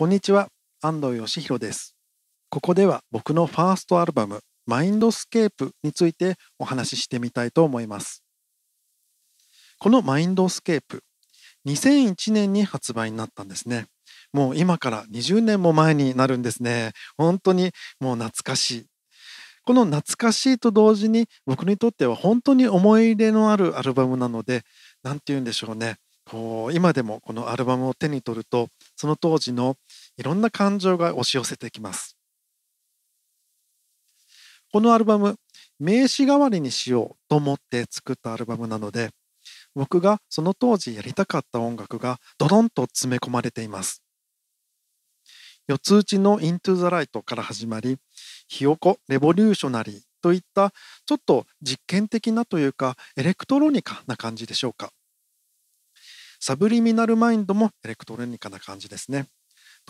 こんにちは、安藤義弘です。ここでは僕のファーストアルバム、マインドスケープについてお話ししてみたいと思います。このマインドスケープ、2001年に発売になったんですね。もう今から20年も前になるんですね。本当にもう懐かしい。この懐かしいと同時に僕にとっては本当に思い入れのあるアルバムなので、何て言うんでしょうね。こう今でもこのアルバムを手に取るとその当時のいろんな感情が押し寄せてきますこのアルバム名刺代わりにしようと思って作ったアルバムなので僕がその当時やりたかった音楽がドドンと詰め込まれています四つ打ちの「Into the Light」から始まり「ひよこレボリューショナリー」といったちょっと実験的なというかエレクトロニカな感じでしょうかサブリミナルマインドもエレクトロニカな感じですね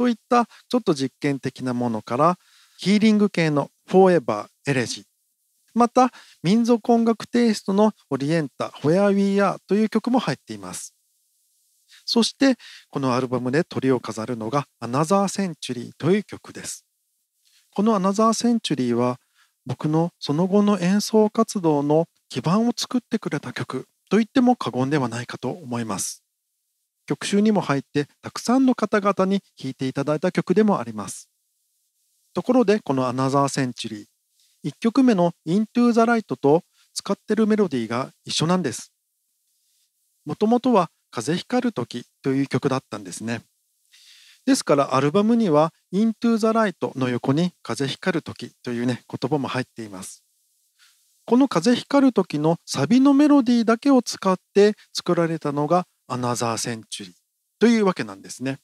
といったちょっと実験的なものからヒーリング系のフォーエバーエレジーまた民族音楽テイストのオリエンタホヤウィ e We という曲も入っていますそしてこのアルバムで鳥を飾るのがアナザーセンチュリー」という曲ですこのアナザーセンチュリー」は僕のその後の演奏活動の基盤を作ってくれた曲と言っても過言ではないかと思います曲集にも入ってたくさんの方々に弾いていただいた曲でもありますところでこの「アナザーセンチュリー」1曲目の「Into the Light」と使ってるメロディーが一緒なんですもともとは「風光る時」という曲だったんですねですからアルバムには「Into the Light」の横に「風光る時」というね言葉も入っていますこの「風光る時」のサビのメロディーだけを使って作られたのがアナザーセンチュリーというわけなんですね。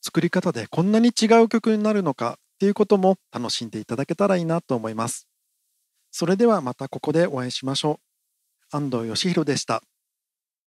作り方でこんなに違う曲になるのかっていうことも楽しんでいただけたらいいなと思います。それではまたここでお会いしましょう。安藤義弘でした。